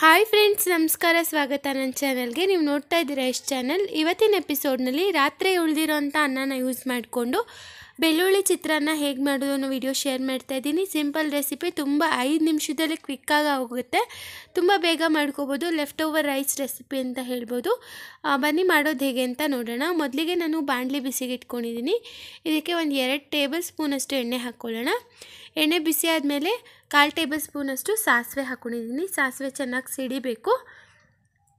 hi friends ನಮಸ್ಕಾರ ಸ್ವಾಗತ ನನ್ನ ಚಾನಲ್ಗೆ ನೀವು ನೋಡ್ತಾ ಇದ್ದೀರಾ ಎಷ್ಟು ಚಾನಲ್ ಇವತ್ತಿನ ಎಪಿಸೋಡ್ನಲ್ಲಿ ರಾತ್ರಿ ಉಳಿದಿರೋಂಥ ಅನ್ನನ ಯೂಸ್ ಮಾಡಿಕೊಂಡು ಬೆಳ್ಳುಳ್ಳಿ ಚಿತ್ರಾನ್ನ ಹೇಗೆ ಮಾಡೋದು ಅನ್ನೋ ವಿಡಿಯೋ ಶೇರ್ ಮಾಡ್ತಾ ಇದ್ದೀನಿ ಸಿಂಪಲ್ ರೆಸಿಪಿ ತುಂಬ ಐದು ನಿಮಿಷದಲ್ಲಿ ಕ್ವಿಕ್ಕಾಗಿ ಹೋಗುತ್ತೆ ತುಂಬ ಬೇಗ ಮಾಡ್ಕೋಬೋದು ಲೆಫ್ಟ್ ಓವರ್ ರೈಸ್ ರೆಸಿಪಿ ಅಂತ ಹೇಳ್ಬೋದು ಬನ್ನಿ ಮಾಡೋದು ಹೇಗೆ ಅಂತ ನೋಡೋಣ ಮೊದಲಿಗೆ ನಾನು ಬಾಣಲೆ ಬಿಸಿಗೆ ಇಟ್ಕೊಂಡಿದ್ದೀನಿ ಇದಕ್ಕೆ ಒಂದು ಎರಡು ಟೇಬಲ್ ಸ್ಪೂನಷ್ಟು ಎಣ್ಣೆ ಹಾಕ್ಕೊಳ್ಳೋಣ ಎಣ್ಣೆ ಬಿಸಿ ಆದಮೇಲೆ ಕಾಲು ಟೇಬಲ್ ಸ್ಪೂನಷ್ಟು ಸಾಸಿವೆ ಹಾಕ್ಕೊಂಡಿದ್ದೀನಿ ಸಾಸಿವೆ ಚೆನ್ನಾಗಿ ಸಿಡಿಬೇಕು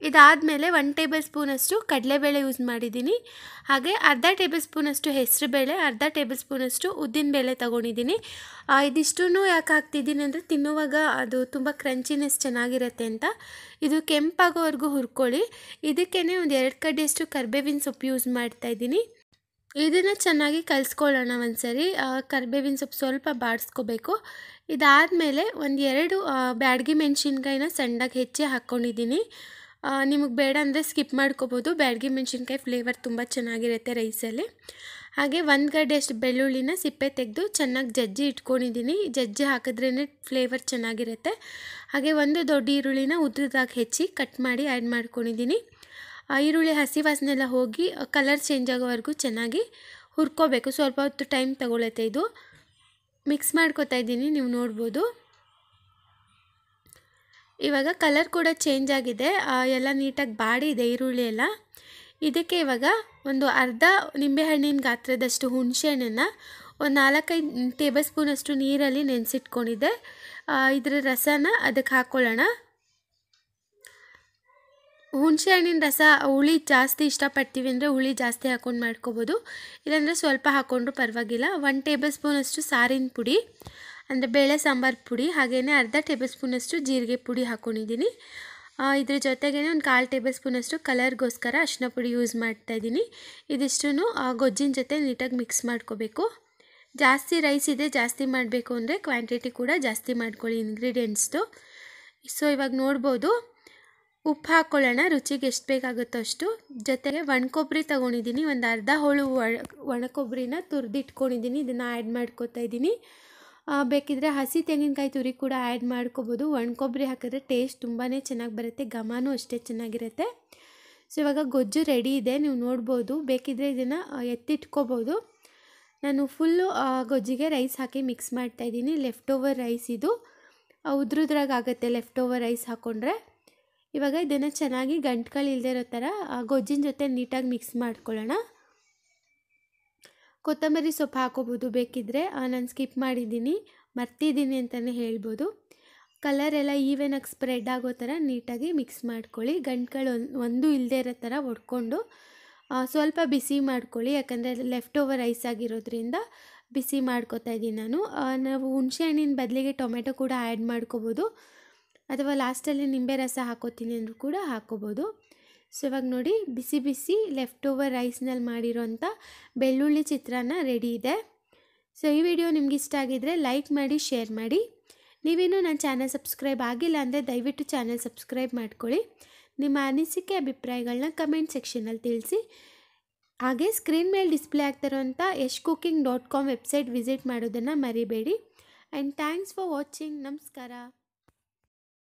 ಇದಾದ ಮೇಲೆ ಒನ್ ಟೇಬಲ್ ಸ್ಪೂನಷ್ಟು ಕಡಲೆಬೇಳೆ ಯೂಸ್ ಮಾಡಿದ್ದೀನಿ ಹಾಗೆ ಅರ್ಧ ಟೇಬಲ್ ಸ್ಪೂನಷ್ಟು ಹೆಸರುಬೇಳೆ ಅರ್ಧ ಟೇಬಲ್ ಸ್ಪೂನಷ್ಟು ಉದ್ದಿನಬೇಳೆ ತೊಗೊಂಡಿದ್ದೀನಿ ಇದಿಷ್ಟೂ ಯಾಕೆ ಹಾಕ್ತಿದ್ದೀನಿ ಅಂದರೆ ತಿನ್ನುವಾಗ ಅದು ತುಂಬ ಕ್ರಂಚಿನೆಸ್ ಚೆನ್ನಾಗಿರುತ್ತೆ ಅಂತ ಇದು ಕೆಂಪಾಗೋವರೆಗೂ ಹುರ್ಕೊಳ್ಳಿ ಇದಕ್ಕೇ ಒಂದು ಎರಡು ಕಡ್ಡಿಯಷ್ಟು ಕರ್ಬೇವಿನ ಸೊಪ್ಪು ಯೂಸ್ ಮಾಡ್ತಾಯಿದ್ದೀನಿ ಇದನ್ನು ಚೆನ್ನಾಗಿ ಕಲಿಸ್ಕೊಳ್ಳೋಣ ಒಂದು ಸರಿ ಕರ್ಬೇವಿನ ಸೊಪ್ಪು ಸ್ವಲ್ಪ ಬಾಡಿಸ್ಕೋಬೇಕು ಇದಾದಮೇಲೆ ಒಂದು ಎರಡು ಬ್ಯಾಡಗಿ ಮೆಣಸಿನ್ಕಾಯಿನ ಸಣ್ಣಗೆ ಹೆಚ್ಚಿ ಹಾಕ್ಕೊಂಡಿದ್ದೀನಿ ನಿಮಗೆ ಬೇಡ ಅಂದರೆ ಸ್ಕಿಪ್ ಮಾಡ್ಕೋಬೋದು ಬ್ಯಾಡಗಿ ಮೆಣಸಿನ್ಕಾಯಿ ಫ್ಲೇವರ್ ತುಂಬ ಚೆನ್ನಾಗಿರುತ್ತೆ ರೈಸಲ್ಲಿ ಹಾಗೆ ಒಂದು ಗಡ್ಡೆಯಷ್ಟು ಬೆಳ್ಳುಳ್ಳಿನ ಸಿಪ್ಪೆ ತೆಗೆದು ಚೆನ್ನಾಗಿ ಜಜ್ಜಿ ಇಟ್ಕೊಂಡಿದ್ದೀನಿ ಜಜ್ಜಿ ಹಾಕಿದ್ರೇ ಫ್ಲೇವರ್ ಚೆನ್ನಾಗಿರುತ್ತೆ ಹಾಗೆ ಒಂದು ದೊಡ್ಡ ಈರುಳ್ಳಿನ ಉದ್ರದಾಗಿ ಹೆಚ್ಚಿ ಕಟ್ ಮಾಡಿ ಆ್ಯಡ್ ಮಾಡ್ಕೊಂಡಿದ್ದೀನಿ ಈರುಳ್ಳಿ ಹಸಿ ವಾಸನೆಲ್ಲ ಹೋಗಿ ಕಲರ್ ಚೇಂಜ್ ಆಗೋವರೆಗೂ ಚೆನ್ನಾಗಿ ಹುರ್ಕೋಬೇಕು ಸ್ವಲ್ಪ ಹೊತ್ತು ಟೈಮ್ ತಗೊಳತ್ತೆ ಇದು ಮಿಕ್ಸ್ ಮಾಡ್ಕೋತಾ ಇದ್ದೀನಿ ನೀವು ನೋಡ್ಬೋದು ಇವಾಗ ಕಲರ್ ಕೂಡ ಚೇಂಜ್ ಆಗಿದೆ ಎಲ್ಲ ನೀಟಾಗಿ ಬಾಡಿ ಇದೆ ಈರುಳ್ಳಿ ಎಲ್ಲ ಇದಕ್ಕೆ ಇವಾಗ ಒಂದು ಅರ್ಧ ನಿಂಬೆಹಣ್ಣಿನ ಗಾತ್ರದಷ್ಟು ಹುಣಸೆಹಣ್ಣನ್ನು ಒಂದು ನಾಲ್ಕೈದು ಟೇಬಲ್ ಸ್ಪೂನಷ್ಟು ನೀರಲ್ಲಿ ನೆನೆಸಿಟ್ಕೊಂಡಿದ್ದೆ ಇದರ ರಸನ ಅದಕ್ಕೆ ಹಾಕ್ಕೊಳ್ಳೋಣ ಹುಣಸೆ ಹಣ್ಣಿನ ರಸ ಹುಳಿ ಜಾಸ್ತಿ ಇಷ್ಟಪಡ್ತೀವಿ ಅಂದರೆ ಹುಳಿ ಜಾಸ್ತಿ ಹಾಕ್ಕೊಂಡು ಮಾಡ್ಕೋಬೋದು ಇಲ್ಲಾಂದರೆ ಸ್ವಲ್ಪ ಹಾಕ್ಕೊಂಡ್ರೂ ಪರವಾಗಿಲ್ಲ ಒನ್ ಟೇಬಲ್ ಸ್ಪೂನಷ್ಟು ಸಾರಿನ ಪುಡಿ ಅಂದರೆ ಬೇಳೆ ಸಾಂಬಾರು ಪುಡಿ ಹಾಗೆಯೇ ಅರ್ಧ ಟೇಬಲ್ ಸ್ಪೂನಷ್ಟು ಜೀರಿಗೆ ಪುಡಿ ಹಾಕ್ಕೊಂಡಿದ್ದೀನಿ ಇದ್ರ ಜೊತೆಗೇ ಒಂದು ಕಾಲು ಟೇಬಲ್ ಸ್ಪೂನಷ್ಟು ಕಲರ್ಗೋಸ್ಕರ ಅರಿಶಿನ ಪುಡಿ ಯೂಸ್ ಮಾಡ್ತಾಯಿದ್ದೀನಿ ಇದಿಷ್ಟು ಗೊಜ್ಜಿನ ಜೊತೆ ನೀಟಾಗಿ ಮಿಕ್ಸ್ ಮಾಡ್ಕೋಬೇಕು ಜಾಸ್ತಿ ರೈಸ್ ಇದೆ ಜಾಸ್ತಿ ಮಾಡಬೇಕು ಅಂದರೆ ಕ್ವಾಂಟಿಟಿ ಕೂಡ ಜಾಸ್ತಿ ಮಾಡ್ಕೊಳ್ಳಿ ಇಂಗ್ರೀಡಿಯೆಂಟ್ಸ್ದು ಸೊ ಇವಾಗ ನೋಡ್ಬೋದು ಉಪ್ಪು ಹಾಕ್ಕೊಳ್ಳೋಣ ರುಚಿಗೆ ಎಷ್ಟು ಬೇಕಾಗುತ್ತೋ ಅಷ್ಟು ಜೊತೆಗೆ ಒಣಕೊಬ್ಬರಿ ತೊಗೊಂಡಿದ್ದೀನಿ ಒಂದು ಅರ್ಧ ಹೋಳು ಒಣ ಒಣಕೊಬ್ಬರಿನ ತುರಿದಿಟ್ಕೊಂಡಿದ್ದೀನಿ ಇದನ್ನು ಆ್ಯಡ್ ಮಾಡ್ಕೋತಾ ಇದ್ದೀನಿ ಬೇಕಿದ್ರೆ ಹಸಿ ತೆಂಗಿನಕಾಯಿ ತುರಿ ಕೂಡ ಆ್ಯಡ್ ಮಾಡ್ಕೋಬೋದು ಒಣ ಕೊಬ್ಬರಿ ಹಾಕಿದ್ರೆ ಟೇಸ್ಟ್ ತುಂಬಾ ಚೆನ್ನಾಗಿ ಬರುತ್ತೆ ಗಮಾನು ಅಷ್ಟೇ ಚೆನ್ನಾಗಿರುತ್ತೆ ಸೊ ಇವಾಗ ಗೊಜ್ಜು ರೆಡಿ ಇದೆ ನೀವು ನೋಡ್ಬೋದು ಬೇಕಿದ್ರೆ ಇದನ್ನು ಎತ್ತಿಟ್ಕೋಬೋದು ನಾನು ಫುಲ್ಲು ಗೊಜ್ಜಿಗೆ ರೈಸ್ ಹಾಕಿ ಮಿಕ್ಸ್ ಮಾಡ್ತಾಯಿದ್ದೀನಿ ಲೆಫ್ಟ್ ಓವರ್ ರೈಸ್ ಇದು ಆಗುತ್ತೆ ಲೆಫ್ಟ್ ಓವರ್ ರೈಸ್ ಹಾಕ್ಕೊಂಡ್ರೆ ಇವಾಗ ಇದನ್ನು ಚೆನ್ನಾಗಿ ಗಂಟ್ಗಳು ಇಲ್ಲದೆ ಇರೋ ಥರ ಗೊಜ್ಜಿನ ಜೊತೆ ನೀಟಾಗಿ ಮಿಕ್ಸ್ ಮಾಡ್ಕೊಳ್ಳೋಣ ಕೊತ್ತಂಬರಿ ಸೊಪ್ಪು ಹಾಕೋಬೋದು ಬೇಕಿದ್ದರೆ ನಾನು ಸ್ಕಿಪ್ ಮಾಡಿದ್ದೀನಿ ಮರ್ತಿದ್ದೀನಿ ಅಂತಲೇ ಹೇಳ್ಬೋದು ಕಲರ್ ಎಲ್ಲ ಈವೆನಾಗಿ ಸ್ಪ್ರೆಡ್ ಆಗೋ ಥರ ನೀಟಾಗಿ ಮಿಕ್ಸ್ ಮಾಡ್ಕೊಳ್ಳಿ ಗಂಟುಗಳು ಒಂದು ಇಲ್ಲದೇ ಇರೋ ಥರ ಒಡ್ಕೊಂಡು ಸ್ವಲ್ಪ ಬಿಸಿ ಮಾಡ್ಕೊಳ್ಳಿ ಯಾಕಂದರೆ ಲೆಫ್ಟ್ ಓವರ್ ರೈಸ್ ಆಗಿರೋದ್ರಿಂದ ಬಿಸಿ ಮಾಡ್ಕೋತಾ ಇದ್ದೀನಿ ನಾನು ನಾವು ಹುಣಸೆಹಣ್ಣಿನ ಬದಲಿಗೆ ಟೊಮೆಟೊ ಕೂಡ ಆ್ಯಡ್ ಮಾಡ್ಕೋಬೋದು ಅಥವಾ ಲಾಸ್ಟಲ್ಲಿ ನಿಂಬೆ ರಸ ಹಾಕೋತೀನಿ ಅಂದರೂ ಕೂಡ ಹಾಕೋಬೋದು ಸೊ ಇವಾಗ ನೋಡಿ ಬಿಸಿ ಬಿಸಿ ಲೆಫ್ಟ್ ಓವರ್ ರೈಸ್ನಲ್ಲಿ ಮಾಡಿರೋಂಥ ಬೆಳ್ಳುಳ್ಳಿ ಚಿತ್ರಾನ್ನ ರೆಡಿ ಇದೆ ಸೊ ಈ ವಿಡಿಯೋ ನಿಮ್ಗೆ ಇಷ್ಟ ಆಗಿದ್ರೆ ಲೈಕ್ ಮಾಡಿ ಶೇರ್ ಮಾಡಿ ನೀವೇನು ನನ್ನ ಚಾನಲ್ ಸಬ್ಸ್ಕ್ರೈಬ್ ಆಗಿಲ್ಲ ಅಂದರೆ ದಯವಿಟ್ಟು ಚಾನಲ್ ಸಬ್ಸ್ಕ್ರೈಬ್ ಮಾಡ್ಕೊಳ್ಳಿ ನಿಮ್ಮ ಅನಿಸಿಕೆ ಅಭಿಪ್ರಾಯಗಳನ್ನ ಕಮೆಂಟ್ ಸೆಕ್ಷನಲ್ಲಿ ತಿಳಿಸಿ ಹಾಗೆ ಸ್ಕ್ರೀನ್ ಮೇಲೆ ಡಿಸ್ಪ್ಲೇ ಆಗ್ತಿರೋಂಥ Yash cooking dot com website visit ಮಾಡೋದನ್ನು ಮರಿಬೇಡಿ ಆ್ಯಂಡ್ ಥ್ಯಾಂಕ್ಸ್ ಫಾರ್ ವಾಚಿಂಗ್ ನಮಸ್ಕಾರ